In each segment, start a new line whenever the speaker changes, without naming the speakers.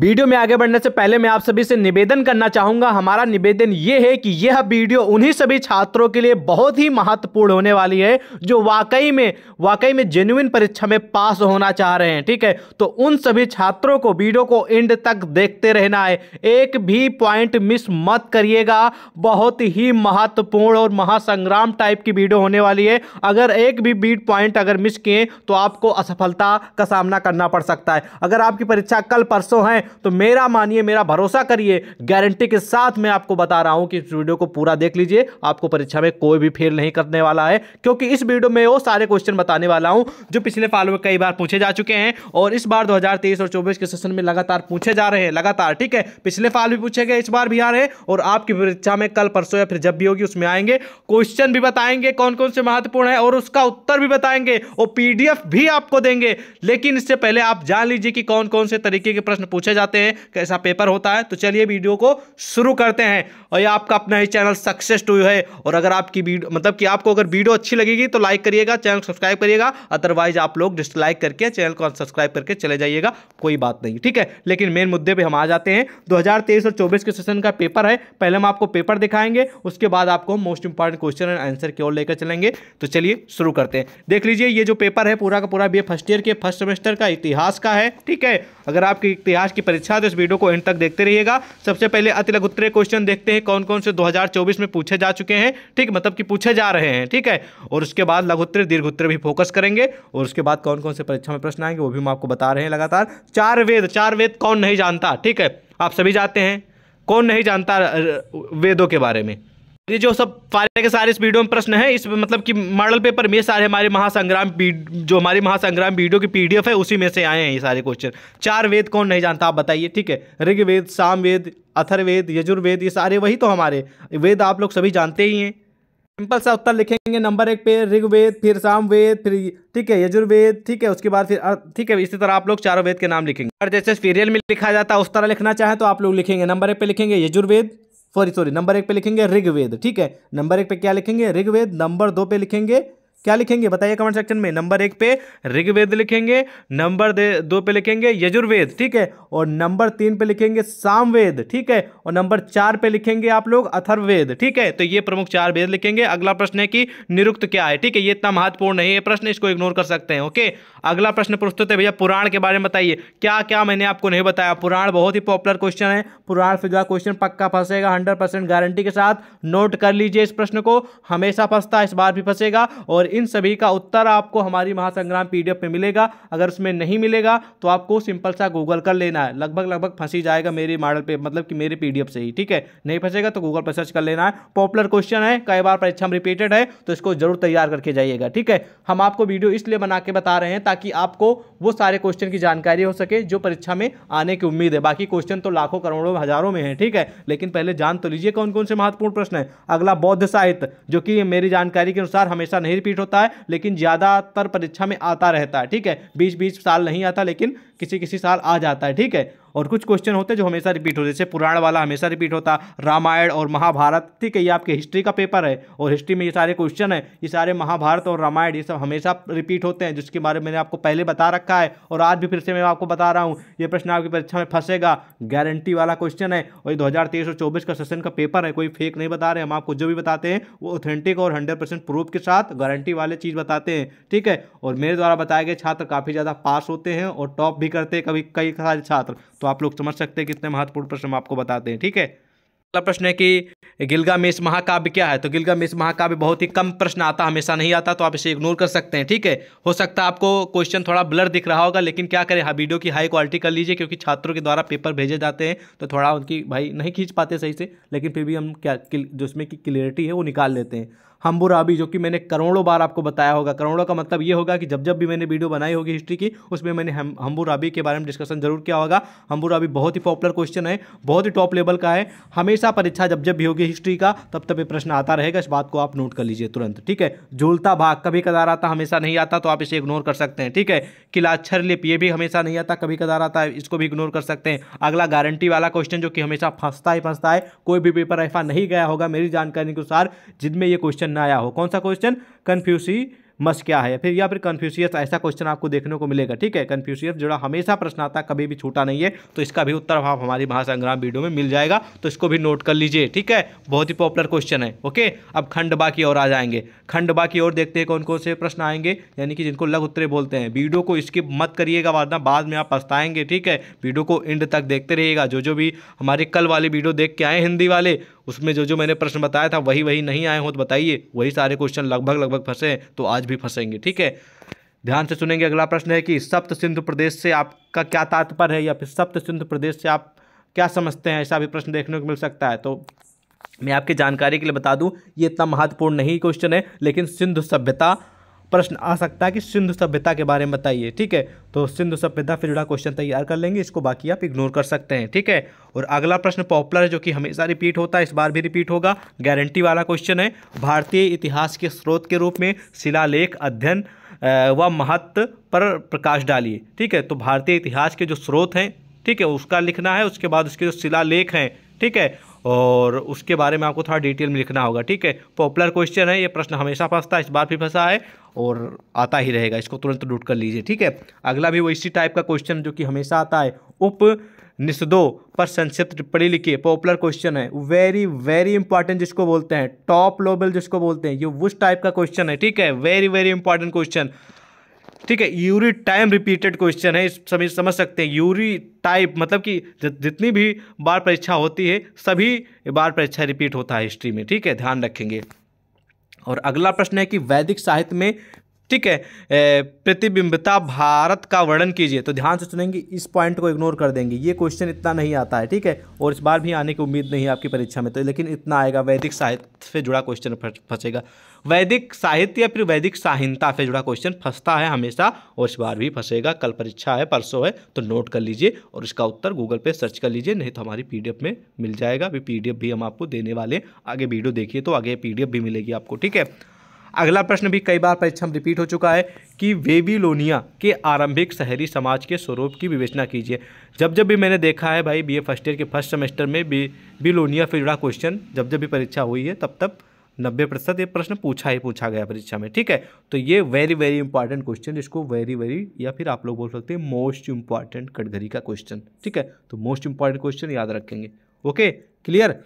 video में आगे बढ़ने से पहले मैं आप सभी से निवेदन करना चाहूंगा हमारा निवेदन ये है कि यह वीडियो उन्हीं सभी छात्रों के लिए बहुत ही महत्वपूर्ण होने वाली है जो वाकई में वाकई में जेन्युन परीक्षा में पास होना चाह रहे हैं ठीक है तो उन सभी छात्रों को वीडियो को एंड तक देखते रहना है एक भी पॉइंट मिस मत करिएगा बहुत ही महत्वपूर्ण और महासंग्राम टाइप की वीडियो होने वाली है अगर एक भी बीट पॉइंट अगर मिस किए तो आपको असफलता का सामना करना पड़ सकता है अगर आपकी परीक्षा कल परसों है हैं तो मेरा मानिए मेरा भरोसा करिए गारंटी के साथ मैं आपको बता रहा हूं कि इस वीडियो को पूरा देख लीजिए आपको परीक्षा में कोई भी फेल नहीं करने वाला है क्योंकि इस वीडियो में वो सारे क्वेश्चन बताने वाला हूं जो पिछले साल में कई बार पूछे जा चुके हैं और इस बार दो और चौबीस के सेशन में लगातार पूछे जा रहे हैं लगातार ठीक है पिछले साल भी पूछे गए इस बार भी आ रहे हैं और आपकी परीक्षा में कल परसों या फिर जब भी होगी उसमें आएंगे क्वेश्चन भी बताएंगे कौन कौन से महत्वपूर्ण है और उसका उत्तर भी बताएंगे और पीडीएफ भी आपको देंगे लेकिन इससे पहले आप जान लीजिए कि कौन कौन से तरीके के प्रश्न पूछे पूछे जाते हैं कैसा पेपर होता है तो चलिए वीडियो को शुरू करते हैं और ये आपका अपना ही चैनल सक्सेस टू है और अगर आपकी मतलब कि आपको अगर वीडियो अच्छी लगेगी तो लाइक करिएगा चैनल सब्सक्राइब करिएगा अदरवाइज आप लोग डिसलाइक करके चैनल को अनसब्सक्राइब करके चले जाइएगा कोई बात नहीं ठीक है लेकिन मेन मुद्दे पर हम आ जाते हैं दो और चौबीस के सेशन का पेपर है पहले हम आपको पेपर दिखाएंगे उसके बाद आपको most important question and answer की ओर लेकर चलेंगे तो चलिए शुरू करते हैं देख लीजिए ये जो पेपर है पूरा का पूरा बी फर्स्ट ईयर के फर्स्ट सेमेस्टर का इतिहास का है ठीक है अगर आपके इतिहास के की परीक्षा है तो इस वीडियो को एंड तक देखते रहिएगा सबसे पहले अति लघु लघुत्तरीय क्वेश्चन देखते हैं कौन कौन से 2024 में पूछे जा चुके हैं ठीक मतलब कि पूछे जा रहे हैं ठीक है और उसके बाद लघु दीर्घ उत्तर भी फोकस करेंगे और उसके बाद कौन कौन से परीक्षा में प्रश्न आएंगे वो भी हम आपको बता रहे हैं लगातार चार वेद चार वेद कौन नहीं जानता ठीक है आप सभी जाते हैं कौन नहीं जानता वेदों के बारे में ये जो सब सारे के सारे इस वीडियो में प्रश्न है इस मतलब कि मॉडल पेपर में सारे हमारे महासंग्राम जो हमारे महासंग्राम वीडियो की पीडीएफ है उसी में से आए हैं ये सारे क्वेश्चन चार वेद कौन नहीं जानता आप बताइए ठीक है ऋग्वेद सामवेद अथर्वेद यजुर्वेद ये सारे वही तो हमारे वेद आप लोग सभी जानते ही हैं सिंपल सा उत्तर लिखेंगे नंबर एक पे ऋग्वेद फिर सामवेद फिर ठीक है यजुर्वेद ठीक है उसके बाद फिर ठीक है इसी तरह आप लोग चारों वेद के नाम लिखेंगे और जैसे सीरियल में लिखा जाता है उस तरह लिखना चाहे तो आप लोग लिखेंगे नंबर एक पे लिखेंगे यजुर्वेद सॉरी सॉरी नंबर एक पे लिखेंगे ऋग्वेद ठीक है नंबर एक पे क्या लिखेंगे ऋग्वेद नंबर दो पे लिखेंगे क्या लिखेंगे बताइए कमेंट सेक्शन में नंबर एक पे ऋग्वेद लिखेंगे नंबर दो पे लिखेंगे यजुर्वेद ठीक है और नंबर तीन पे लिखेंगे सामवेद ठीक है और नंबर चार पे लिखेंगे आप लोग अथर्ववेद ठीक है तो ये प्रमुख चार वेद लिखेंगे अगला प्रश्न है कि निरुक्त क्या है ठीक है ये इतना महत्वपूर्ण नहीं है प्रश्न इसको इग्नोर कर सकते हैं ओके अगला प्रश्न प्रस्तुत है भैया पुराण के बारे में बताइए क्या क्या मैंने आपको नहीं बताया पुराण बहुत ही पॉपुलर क्वेश्चन है पुराण से जुड़ा क्वेश्चन पक्का फंसेगा हंड्रेड गारंटी के साथ नोट कर लीजिए इस प्रश्न को हमेशा फंसता है इस बार भी फंसेगा और इन सभी का उत्तर आपको हमारी महासंग्राम पीडीएफ में मिलेगा अगर उसमें नहीं मिलेगा तो आपको सिंपल सा गूगल कर लेना है लगभग लगभग फंसी जाएगा मेरे मॉडल पे मतलब कि मेरे पीडीएफ से ही ठीक है नहीं फंसेगा तो गूगल पर सर्च कर लेना है पॉपुलर क्वेश्चन है कई बार परीक्षा में रिपीटेड है तो इसको जरूर तैयार करके जाइएगा ठीक है हम आपको वीडियो इसलिए बना के बता रहे हैं ताकि आपको वो सारे क्वेश्चन की जानकारी हो सके जो परीक्षा में आने की उम्मीद है बाकी क्वेश्चन तो लाखों करोड़ों हजारों में है ठीक है लेकिन पहले जान तो लीजिए कौन कौन से महत्वपूर्ण प्रश्न है अगला बौद्ध साहित्य जो कि मेरी जानकारी के अनुसार हमेशा नहीं रिपीट होता है लेकिन ज़्यादातर परीक्षा में आता रहता है ठीक है बीस बीस साल नहीं आता लेकिन किसी किसी साल आ जाता है ठीक है और कुछ क्वेश्चन होते हैं जो हमेशा रिपीट होते जैसे पुराण वाला हमेशा रिपीट होता रामायण और महाभारत ठीक है ये आपके हिस्ट्री का पेपर है और हिस्ट्री में ये सारे क्वेश्चन है ये सारे महाभारत और रामायण ये सब हमेशा रिपीट होते हैं जिसके बारे में मैंने आपको पहले बता रखा है और आज भी फिर से मैं आपको बता रहा हूँ ये प्रश्न आपकी परीक्षा में फंसेगा गारंटी वाला क्वेश्चन है और ये दो और चौबीस का सेशन का पेपर है कोई फेक नहीं बता रहे हम आपको जो भी बताते हैं वो ऑथेंटिक और हंड्रेड प्रूफ के साथ गारंटी वाले चीज़ बताते हैं ठीक है और मेरे द्वारा बताए गए छात्र काफ़ी ज़्यादा पास होते हैं और टॉप भी करते हैं कभी कई सारे छात्र तो आप लोग समझ सकते हैं कितने महत्वपूर्ण प्रश्न हम आपको बताते हैं ठीक है अगला प्रश्न है कि गिलगामेश महाकाव्य क्या है तो गिलगामेश महाकाव्य बहुत ही कम प्रश्न आता हमेशा नहीं आता तो आप इसे इग्नोर कर सकते हैं ठीक है हो सकता है आपको क्वेश्चन थोड़ा ब्लर दिख रहा होगा लेकिन क्या करें हाँ वीडियो की हाई क्वालिटी कर लीजिए क्योंकि छात्रों के द्वारा पेपर भेजे जाते हैं तो थोड़ा उनकी भाई नहीं खींच पाते सही से लेकिन फिर भी हम क्या जो की क्लियरिटी है वो निकाल लेते हैं हम्बुराबी जो कि मैंने करोड़ों बार आपको बताया होगा करोड़ों का मतलब ये होगा कि जब जब भी मैंने वीडियो बनाई होगी हिस्ट्री की उसमें मैंने हम्बुराबी के बारे में डिस्कशन जरूर किया होगा हम्बुराबी बहुत ही पॉपुलर क्वेश्चन है बहुत ही टॉप लेवल का है हमेशा परीक्षा जब जब भी होगी हिस्ट्री का तब तब ये प्रश्न आता रहेगा इस बात को आप नोट कर लीजिए तुरंत ठीक है झूलता भाग कभी कदार आता हमेशा नहीं आता तो आप इसे इग्नोर कर सकते हैं ठीक है किला अच्छर लिप ये भी हमेशा नहीं आता कभी कदार आता है इसको भी इग्नोर कर सकते हैं अगला गारंटी वाला क्वेश्चन जो कि हमेशा फंसता ही फंसता है कोई भी पेपर ऐसा नहीं गया होगा मेरी जानकारी के अनुसार जिनमें ये क्वेश्चन क्वेश्चन ना आया हो कौन सा क्वेश्चन कन्फ्यूसी मस क्या है फिर या फिर कन्फ्यूशियस ऐसा क्वेश्चन आपको देखने को मिलेगा ठीक है कन्फ्यूशियस जुड़ा हमेशा प्रश्न आता कभी भी छूटा नहीं है तो इसका भी उत्तर आप हमारी महासंग्राम वीडियो में मिल जाएगा तो इसको भी नोट कर लीजिए ठीक है बहुत ही पॉपुलर क्वेश्चन है ओके अब खंडबा की ओर आ जाएंगे खंडबा की ओर देखते हैं कौन कौन से प्रश्न आएंगे यानी कि जिनको लग उत्तरे बोलते हैं वीडियो को स्किप मत करिएगा वरना बाद में आप पछताएंगे ठीक है वीडियो को एंड तक देखते रहिएगा जो जो भी हमारे कल वाली वीडियो देख के आए हिंदी वाले उसमें जो जो मैंने प्रश्न बताया था वही वही नहीं आए हो तो बताइए वही सारे क्वेश्चन लगभग लगभग फंसे हैं तो आज भी फंसेंगे ठीक है ध्यान से सुनेंगे अगला प्रश्न है कि सप्त सिंधु प्रदेश से आपका क्या तात्पर्य है या फिर सप्त सिंधु प्रदेश से आप क्या समझते हैं ऐसा भी प्रश्न देखने को मिल सकता है तो मैं आपकी जानकारी के लिए बता दूं ये इतना महत्वपूर्ण नहीं क्वेश्चन है लेकिन सिंधु सभ्यता प्रश्न आ सकता है कि सिंधु सभ्यता के बारे में बताइए ठीक है तो सिंधु सभ्यता से जुड़ा क्वेश्चन तैयार कर लेंगे इसको बाकी आप इग्नोर कर सकते हैं ठीक है और अगला प्रश्न पॉपुलर है जो कि हमेशा रिपीट होता है इस बार भी रिपीट होगा गारंटी वाला क्वेश्चन है भारतीय इतिहास के स्रोत के रूप में शिलालेख अध्ययन व महत्व पर प्रकाश डालिए ठीक है तो भारतीय इतिहास के जो स्रोत हैं ठीक है उसका लिखना है उसके बाद उसके जो शिलालेख हैं ठीक है और उसके बारे में आपको थोड़ा डिटेल में लिखना होगा ठीक है पॉपुलर क्वेश्चन है ये प्रश्न हमेशा फंसता है इस बार भी फंसा है और आता ही रहेगा इसको तुरंत नोट कर लीजिए ठीक है अगला भी वो इसी टाइप का क्वेश्चन जो कि हमेशा आता है उप निषदों पर संक्षिप्त टिप्पणी लिखिए पॉपुलर क्वेश्चन है वेरी वेरी इंपॉर्टेंट जिसको बोलते हैं टॉप लेवल जिसको बोलते हैं ये उस टाइप का क्वेश्चन है ठीक है वेरी वेरी इंपॉर्टेंट क्वेश्चन ठीक है यूरी टाइम रिपीटेड क्वेश्चन है समझ समझ सकते हैं यूरी टाइप मतलब कि जितनी भी बार परीक्षा होती है सभी बार परीक्षा रिपीट होता है हिस्ट्री में ठीक है ध्यान रखेंगे और अगला प्रश्न है कि वैदिक साहित्य में ठीक है प्रतिबिंबता भारत का वर्णन कीजिए तो ध्यान से सुनेंगे इस पॉइंट को इग्नोर कर देंगे ये क्वेश्चन इतना नहीं आता है ठीक है और इस बार भी आने की उम्मीद नहीं है आपकी परीक्षा में तो लेकिन इतना आएगा वैदिक साहित्य से जुड़ा क्वेश्चन फंसेगा वैदिक साहित्य या फिर वैदिक साहिंता से जुड़ा क्वेश्चन फंसता है हमेशा और इस बार भी फंसेगा कल परीक्षा है परसों है तो नोट कर लीजिए और इसका उत्तर गूगल पे सर्च कर लीजिए नहीं तो हमारी पीडीएफ में मिल जाएगा अभी पीडीएफ भी हम आपको देने वाले आगे वीडियो देखिए तो आगे पीडीएफ भी मिलेगी आपको ठीक है अगला प्रश्न भी कई बार परीक्षा में रिपीट हो चुका है कि वेबीलोनिया के आरंभिक शहरी समाज के स्वरूप की विवेचना कीजिए जब जब भी मैंने देखा है भाई बीए फर्स्ट ईयर के फर्स्ट सेमेस्टर में बी बिलोनिया से जुड़ा क्वेश्चन जब जब भी परीक्षा हुई है तब तब नब्बे प्रतिशत ये प्रश्न पूछा ही पूछा गया परीक्षा में ठीक है तो ये वेरी वेरी इंपॉर्टेंट क्वेश्चन जिसको वेरी वेरी या फिर आप लोग बोल सकते हैं मोस्ट इंपॉर्टेंट कटघरी का क्वेश्चन ठीक है तो मोस्ट इंपॉर्टेंट क्वेश्चन याद रखेंगे ओके क्लियर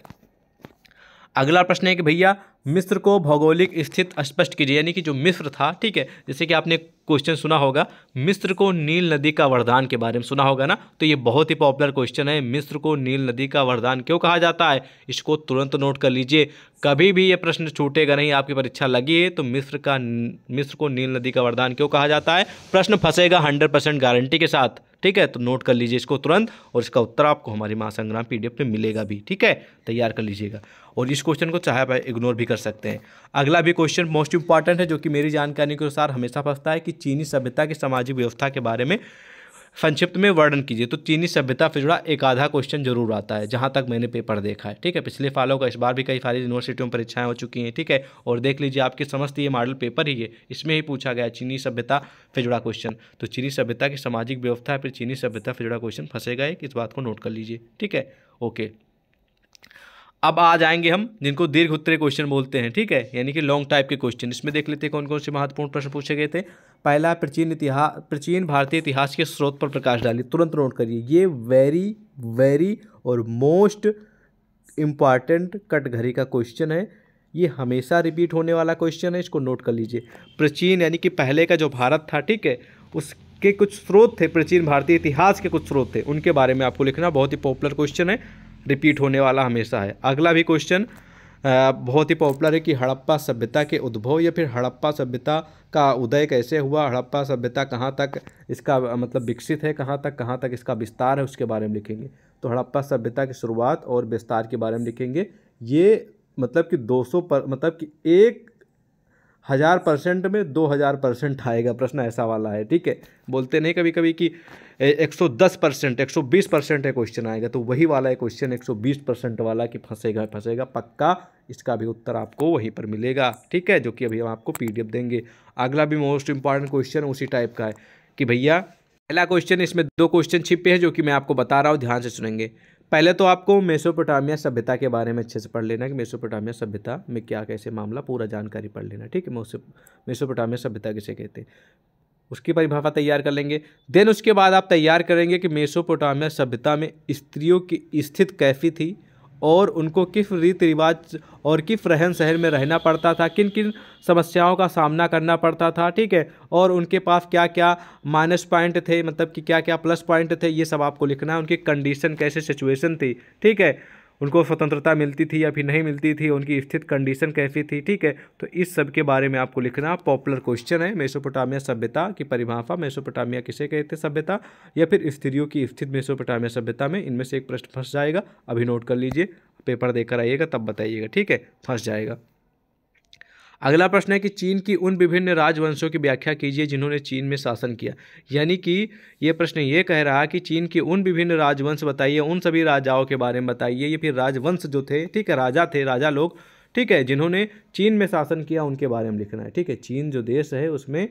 अगला प्रश्न है कि भैया मिस्र को भौगोलिक स्थित स्पष्ट कीजिए यानी कि जो मिस्र था ठीक है जैसे कि आपने क्वेश्चन सुना होगा मिस्र को नील नदी का वरदान के बारे में सुना होगा ना तो ये बहुत ही पॉपुलर क्वेश्चन है मिस्र को नील नदी का वरदान क्यों कहा जाता है इसको तुरंत नोट कर लीजिए कभी भी ये प्रश्न छूटेगा नहीं आपकी परीक्षा लगी है तो मिस्र का मिस्र को नील नदी का वरदान क्यों कहा जाता है प्रश्न फंसेगा हंड्रेड गारंटी के साथ ठीक है तो नोट कर लीजिए इसको तुरंत और इसका उत्तर आपको हमारे महासंग्राम पी में मिलेगा भी ठीक है तैयार कर लीजिएगा और इस क्वेश्चन को चाहे आप इग्नोर भी कर सकते हैं अगला भी क्वेश्चन मोस्ट इंपॉर्टेंट है जो कि मेरी जानकारी के अनुसार हमेशा फंसता है कि चीनी सभ्यता की सामाजिक व्यवस्था के बारे में संक्षिप्त में वर्णन कीजिए तो चीनी सभ्यता से जुड़ा एक आधा क्वेश्चन जरूर आता है जहाँ तक मैंने पेपर देखा है ठीक है पिछले फालों का इस बार भी कई सारी यूनिवर्सिटियों में परीक्षाएं हो चुकी हैं ठीक है और देख लीजिए आपके समस्त ये मॉडल पेपर ही है इसमें ही पूछा गया चीनी सभ्यता से जुड़ा क्वेश्चन तो चीनी सभ्यता की सामाजिक व्यवस्था फिर चीनी सभ्यता से जुड़ा क्वेश्चन फंसेगा एक इस बात को नोट कर लीजिए ठीक है ओके अब आ जाएंगे हम जिनको दीर्घ उत्तरीय क्वेश्चन बोलते हैं ठीक है यानी कि लॉन्ग टाइप के क्वेश्चन इसमें देख लेते हैं कौन कौन से महत्वपूर्ण प्रश्न पूछे गए थे पहला प्राचीन इतिहास प्राचीन भारतीय इतिहास के स्रोत पर प्रकाश डालिए तुरंत नोट करिए ये वेरी वेरी और मोस्ट इम्पॉर्टेंट कटघरी का क्वेश्चन है ये हमेशा रिपीट होने वाला क्वेश्चन है इसको नोट कर लीजिए प्राचीन यानी कि पहले का जो भारत था ठीक है उसके कुछ स्रोत थे प्राचीन भारतीय इतिहास के कुछ स्रोत थे उनके बारे में आपको लिखना बहुत ही पॉपुलर क्वेश्चन है रिपीट होने वाला हमेशा है अगला भी क्वेश्चन बहुत ही पॉपुलर है कि हड़प्पा सभ्यता के उद्भव या फिर हड़प्पा सभ्यता का उदय कैसे हुआ हड़प्पा सभ्यता कहाँ तक इसका मतलब विकसित है कहाँ तक कहाँ तक इसका विस्तार है उसके बारे में लिखेंगे तो हड़प्पा सभ्यता की शुरुआत और विस्तार के बारे में लिखेंगे ये मतलब कि 200 पर मतलब कि एक हज़ार परसेंट में दो हज़ार परसेंट आएगा प्रश्न ऐसा वाला है ठीक है बोलते नहीं कभी कभी कि एक सौ दस परसेंट एक सौ बीस परसेंट है क्वेश्चन आएगा तो वही वाला है क्वेश्चन एक सौ बीस परसेंट वाला कि फंसेगा फंसेगा पक्का इसका भी उत्तर आपको वहीं पर मिलेगा ठीक है जो कि अभी हम आपको पी देंगे अगला भी मोस्ट इंपॉर्टेंट क्वेश्चन उसी टाइप का है कि भैया पहला क्वेश्चन इसमें दो क्वेश्चन छिपे हैं जो कि मैं आपको बता रहा हूँ ध्यान से सुनेंगे पहले तो आपको मेसोपोटामिया सभ्यता के बारे में अच्छे से पढ़ लेना कि मेसोपोटामिया सभ्यता में क्या कैसे मामला पूरा जानकारी पढ़ लेना ठीक है मेसोपोटामिया सभ्यता किसे कहते हैं उसकी परिभाषा तैयार कर लेंगे देन उसके बाद आप तैयार करेंगे कि मेसोपोटामिया सभ्यता में स्त्रियों की स्थित कैसी थी और उनको किस रीति रिवाज और किस रहन सहन में रहना पड़ता था किन किन समस्याओं का सामना करना पड़ता था ठीक है और उनके पास क्या क्या माइनस पॉइंट थे मतलब कि क्या क्या प्लस पॉइंट थे ये सब आपको लिखना है उनकी कंडीशन कैसे सिचुएशन थी ठीक है उनको स्वतंत्रता मिलती थी या फिर नहीं मिलती थी उनकी स्थित कंडीशन कैसी थी ठीक है तो इस सब के बारे में आपको लिखना पॉपुलर क्वेश्चन है मेसोपोटामिया सभ्यता की परिभाषा मेसोपोटामिया किसे कहते सभ्यता या फिर स्त्रियों की स्थित मेसोपोटामिया सभ्यता में इनमें से एक प्रश्न फंस जाएगा अभी नोट कर लीजिए पेपर देकर आइएगा तब बताइएगा ठीक है फंस जाएगा अगला प्रश्न है कि चीन की उन विभिन्न राजवंशों की व्याख्या कीजिए जिन्होंने चीन में शासन किया यानी कि ये प्रश्न ये कह रहा कि चीन के उन विभिन्न राजवंश बताइए उन सभी राजाओं के बारे में बताइए ये फिर राजवंश जो थे ठीक है राजा थे राजा लोग ठीक है जिन्होंने चीन में शासन किया उनके बारे में लिखना है ठीक है चीन जो देश है उसमें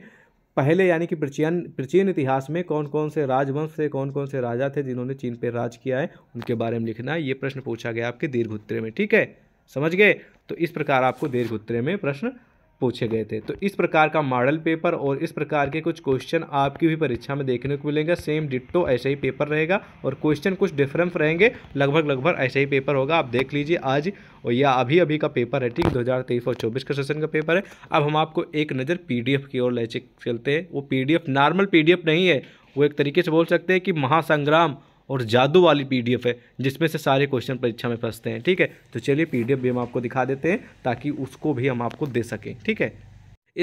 पहले यानी कि प्राचीन प्राचीन इतिहास में कौन कौन से राजवंश थे कौन कौन से राजा थे जिन्होंने चीन पर राज किया है उनके बारे में लिखना है ये प्रश्न पूछा गया आपके दीर्घ उत्तरे में ठीक है समझ गए तो इस प्रकार आपको दीर्घ उत्तरे में प्रश्न पूछे गए थे तो इस प्रकार का मॉडल पेपर और इस प्रकार के कुछ क्वेश्चन आपकी भी परीक्षा में देखने को मिलेंगे सेम डिट्टो ऐसा ही पेपर रहेगा और क्वेश्चन कुछ डिफरेंस रहेंगे लगभग लगभग ऐसा ही पेपर होगा आप देख लीजिए आज और या अभी अभी का पेपर है ठीक 2023 और 24 का सेशन का पेपर है अब हम आपको एक नज़र पी की ओर ले चलते हैं वो पी नॉर्मल पी नहीं है वो एक तरीके से बोल सकते हैं कि महासंग्राम और जादू वाली पीडीएफ है जिसमें से सारे क्वेश्चन परीक्षा में फंसते हैं ठीक है तो चलिए पीडीएफ भी हम आपको दिखा देते हैं ताकि उसको भी हम आपको दे सकें ठीक है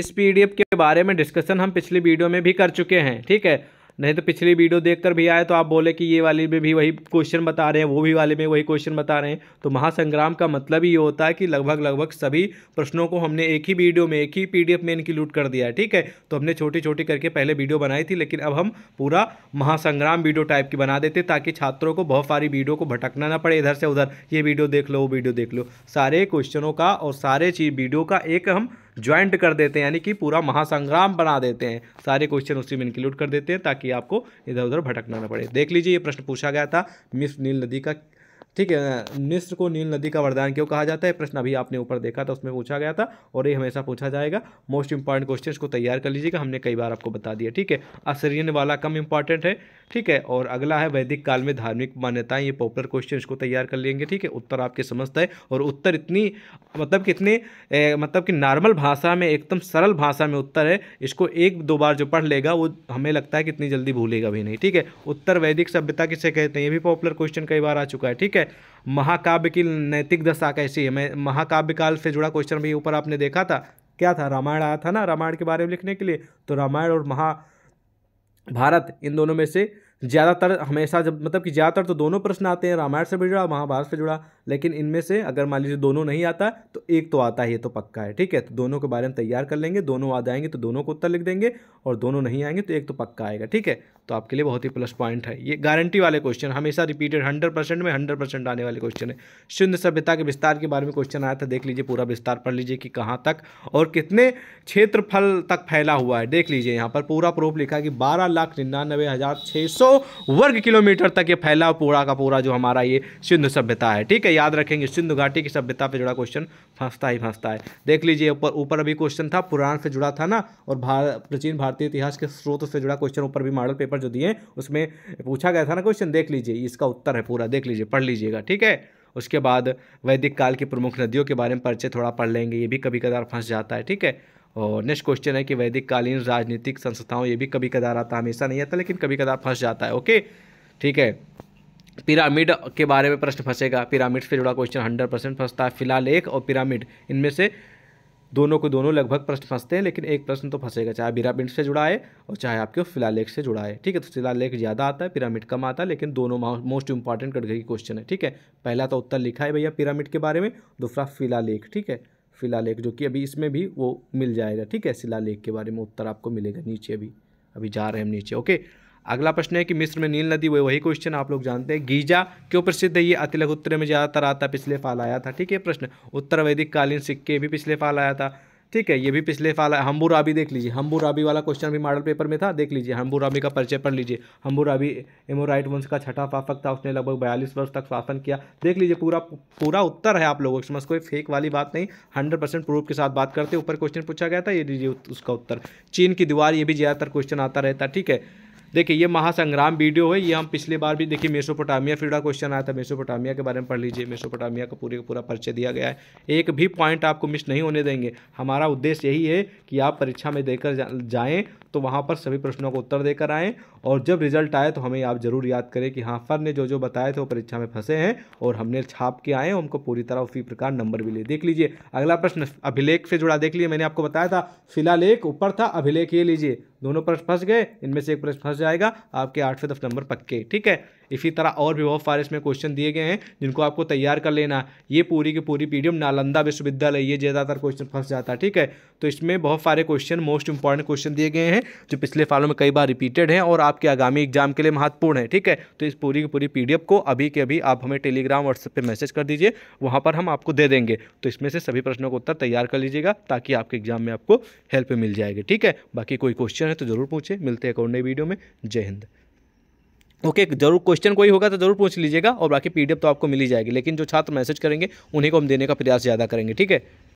इस पी के बारे में डिस्कशन हम पिछली वीडियो में भी कर चुके हैं ठीक है नहीं तो पिछली वीडियो देखकर भी आए तो आप बोले कि ये वाली में भी वही क्वेश्चन बता रहे हैं वो भी वाले में वही क्वेश्चन बता रहे हैं तो महासंग्राम का मतलब ही ये होता है कि लगभग लगभग सभी प्रश्नों को हमने एक ही वीडियो में एक ही पीडीएफ में इंक्लूड कर दिया है ठीक है तो हमने छोटी छोटी करके पहले वीडियो बनाई थी लेकिन अब हम पूरा महासंग्राम वीडियो टाइप की बना देते ताकि छात्रों को बहुत सारी वीडियो को भटकना ना पड़े इधर से उधर ये वीडियो देख लो वो वीडियो देख लो सारे क्वेश्चनों का और सारे चीज़ वीडियो का एक हम ज्वाइंट कर देते हैं यानी कि पूरा महासंग्राम बना देते हैं सारे क्वेश्चन उसी में इंक्लूड कर देते हैं ताकि आपको इधर उधर भटकना ना पड़े देख लीजिए ये प्रश्न पूछा गया था मिस नील नदी का ठीक है मिस्र को नील नदी का वरदान क्यों कहा जाता है प्रश्न अभी आपने ऊपर देखा था उसमें पूछा गया था और ये हमेशा पूछा जाएगा मोस्ट इंपॉर्टेंट क्वेश्चन को तैयार कर लीजिएगा हमने कई बार आपको बता दिया ठीक है असरियन वाला कम इंपॉर्टेंट है ठीक है और अगला है वैदिक काल में धार्मिक मान्यताएं ये पॉपुलर क्वेश्चन को तैयार कर लेंगे ठीक है उत्तर आपके समझता है और उत्तर इतनी मतलब कि इतनी मतलब कि नॉर्मल भाषा में एकदम सरल भाषा में उत्तर है इसको एक दो बार जो पढ़ लेगा वो हमें लगता है कि इतनी जल्दी भूलेगा भी नहीं ठीक है उत्तर वैदिक सभ्यता किसे कहते हैं ये भी पॉपुलर क्वेश्चन कई बार आ चुका है ठीक है है महाकाव्य की नैतिक दशा कैसी है मैं महाकाव्य काल से जुड़ा क्वेश्चन भी ऊपर आपने देखा था क्या था रामायण आया था ना रामायण के बारे में लिखने के लिए तो रामायण और महा भारत इन दोनों में से ज़्यादातर हमेशा जब मतलब कि ज़्यादातर तो दोनों प्रश्न आते हैं रामायण से भी जुड़ा महाभारत से जुड़ा लेकिन इनमें से अगर मान लीजिए दोनों नहीं आता तो एक तो आता है ये तो पक्का है ठीक है तो दोनों के बारे में तैयार कर लेंगे दोनों आ जाएंगे तो दोनों को उत्तर लिख देंगे और दोनों नहीं आएंगे तो एक तो पक्का आएगा ठीक है तो आपके लिए बहुत ही प्लस पॉइंट है ये गारंटी वाले क्वेश्चन हमेशा रिपीटेड हंड्रेड परसेंट में हंड्रेड परसेंट आने वाले क्वेश्चन है शून्य सभ्यता के विस्तार के बारे में क्वेश्चन आया था देख लीजिए पूरा विस्तार पढ़ लीजिए कि कहाँ तक और कितने क्षेत्रफल तक फैला हुआ है देख लीजिए यहाँ पर पूरा प्रूफ लिखा कि बारह लाख निन्यानवे हज़ार छः सौ वर्ग किलोमीटर तक ये फैला पूरा का पूरा जो हमारा ये सिंधु सभ्यता है ठीक है याद रखेंगे सिंधु घाटी की सभ्यता पे जुड़ा क्वेश्चन फंसता ही फंसता है देख लीजिए ऊपर ऊपर अभी क्वेश्चन था पुराण से जुड़ा था ना और भार, प्राचीन भारतीय इतिहास के स्रोत से जुड़ा क्वेश्चन ऊपर भी मॉडल पेपर जो दिए उसमें पूछा गया था ना क्वेश्चन देख लीजिए इसका उत्तर है पूरा देख लीजिए पढ़ लीजिएगा ठीक है उसके बाद वैदिक काल की प्रमुख नदियों के बारे में परिचय थोड़ा पढ़ लेंगे ये भी कभी कदार फंस जाता है ठीक है और नेक्स्ट क्वेश्चन है कि वैदिक कालीन राजनीतिक संस्थाओं ये भी कभी कदार आता हमेशा नहीं आता लेकिन कभी कदार फंस जाता है ओके ठीक है पिरामिड के बारे में प्रश्न फंसेगा पिरामिड से जुड़ा क्वेश्चन हंड्रेड परसेंट फंसता है एक और पिरामिड इनमें से दोनों को दोनों लगभग प्रश्न फंसते हैं लेकिन एक प्रश्न तो फंसेगा चाहे पिरामिड से जुड़ा है और चाहे आपके फिलालेख से जुड़ा है ठीक है तो फिलालेख ज़्यादा आता है पिरामिड कम आता है लेकिन दोनों मोस्ट इंपॉर्टेंट कैटेगरी क्वेश्चन है ठीक है पहला तो उत्तर लिखा है भैया पिरामिड के बारे में दूसरा फिलालेख ठीक है फिलालेख जो कि अभी इसमें भी वो मिल जाएगा ठीक है शिलालेख के बारे में उत्तर आपको मिलेगा नीचे अभी अभी जा रहे हैं हम नीचे ओके अगला प्रश्न है कि मिस्र में नील नदी वही क्वेश्चन आप लोग जानते हैं गीजा क्यों प्रसिद्ध है ये लघु उत्तर में ज़्यादातर आता पिछले फाल आया था ठीक है प्रश्न उत्तर वैदिक कालीन सिक्के भी पिछले फाल आया था ठीक है ये भी पिछले फाल हम्बू राबी देख लीजिए हम्बू राबी वाला क्वेश्चन भी मॉडल पेपर में था देख लीजिए हम्बू राबी का परिचय पढ़ लीजिए हम्बू राबी एमोराइट वंश का छठा फाफक था उसने लगभग बयालीस वर्ष तक शासन किया देख लीजिए पूरा पूरा उत्तर है आप लोगों समझ कोई फेक वाली बात नहीं हंड्रेड परसेंट प्रूफ के साथ बात करते ऊपर क्वेश्चन पूछा गया था ये दीजिए उसका उत्तर चीन की दीवार ये भी ज़्यादातर क्वेश्चन आता रहता ठीक है देखिए ये महासंग्राम वीडियो है ये हम पिछले बार भी देखिए मेसोपोटामिया फ्रीडा क्वेश्चन आया था मेसोपोटामिया के बारे में पढ़ लीजिए मेसोपोटामिया का पूरे का पूरा परिचय दिया गया है एक भी पॉइंट आपको मिस नहीं होने देंगे हमारा उद्देश्य यही है कि आप परीक्षा में देकर जाएँ तो वहाँ पर सभी प्रश्नों को उत्तर देकर आएँ और जब रिजल्ट आए तो हमें आप ज़रूर याद करें कि हाँ फर ने जो जो बताए थे वो परीक्षा में फंसे हैं और हमने छाप के आए उनको पूरी तरह उसी प्रकार नंबर भी लिए देख लीजिए अगला प्रश्न अभिलेख से जुड़ा देख लीजिए मैंने आपको बताया था शिलालेख ऊपर था अभिलेख ये लीजिए दोनों प्रश्न फंस गए इनमें से एक प्रश्न फंस जाएगा आपके आठवें दफ्तर नंबर पक्के ठीक है इसी तरह और भी बहुत सारे इसमें क्वेश्चन दिए गए हैं जिनको आपको तैयार कर लेना ये पूरी की पूरी पीडीएम नालंदा विश्वविद्यालय ये ज़्यादातर क्वेश्चन फंस जाता है ठीक है तो इसमें बहुत सारे क्वेश्चन मोस्ट इंपॉर्टेंट क्वेश्चन दिए गए हैं जो पिछले सालों में कई बार रिपीटेड हैं और आपके आगामी एग्जाम के लिए महत्वपूर्ण है ठीक है तो इस पूरी की पूरी पी को अभी के अभी आप हमें टेलीग्राम व्हाट्सएप पर मैसेज कर दीजिए वहाँ पर हम आपको दे देंगे तो इसमें से सभी प्रश्नों का उत्तर तैयार कर लीजिएगा ताकि आपके एग्जाम में आपको हेल्प मिल जाएगी ठीक है बाकी कोई क्वेश्चन है तो जरूर पूछें मिलते हैं एक और नई वीडियो में जय हिंद ओके okay, जरूर क्वेश्चन कोई होगा तो जरूर पूछ लीजिएगा और बाकी पीडीएफ तो आपको मिली जाएगी लेकिन जो छात्र मैसेज करेंगे उन्हीं को हम देने का प्रयास ज़्यादा करेंगे ठीक है